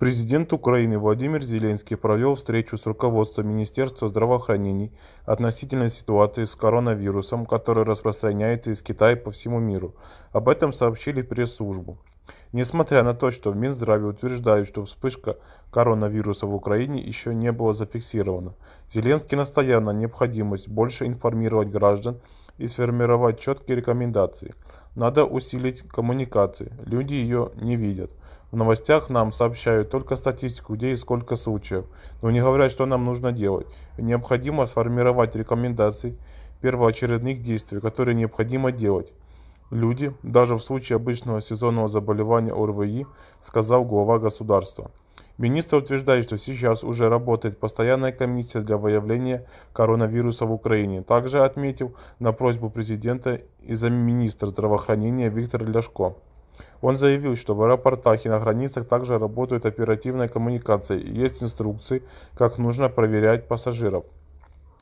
Президент Украины Владимир Зеленский провел встречу с руководством Министерства здравоохранения относительно ситуации с коронавирусом, который распространяется из Китая по всему миру. Об этом сообщили пресс-службу. Несмотря на то, что в Минздраве утверждают, что вспышка коронавируса в Украине еще не была зафиксирована, Зеленский настоял на необходимость больше информировать граждан и сформировать четкие рекомендации. Надо усилить коммуникации, люди ее не видят. В новостях нам сообщают только статистику, где и сколько случаев, но не говорят, что нам нужно делать. Необходимо сформировать рекомендации первоочередных действий, которые необходимо делать. Люди, даже в случае обычного сезонного заболевания ОРВИ, сказал глава государства. Министр утверждает, что сейчас уже работает постоянная комиссия для выявления коронавируса в Украине. Также отметил на просьбу президента и замминистра здравоохранения Виктор Ляшко. Он заявил, что в аэропортах и на границах также работают оперативные коммуникации и есть инструкции, как нужно проверять пассажиров.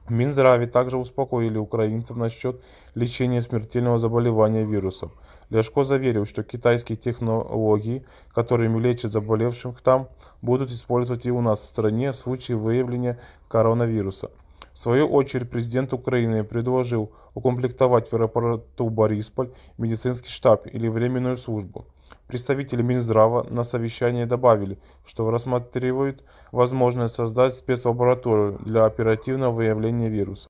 В Минздраве также успокоили украинцев насчет лечения смертельного заболевания вирусом. Ляшко заверил, что китайские технологии, которыми лечат заболевших там, будут использовать и у нас в стране в случае выявления коронавируса. В свою очередь президент Украины предложил укомплектовать в аэропорту Борисполь медицинский штаб или временную службу. Представители Минздрава на совещании добавили, что рассматривают возможность создать спецлабораторию для оперативного выявления вируса.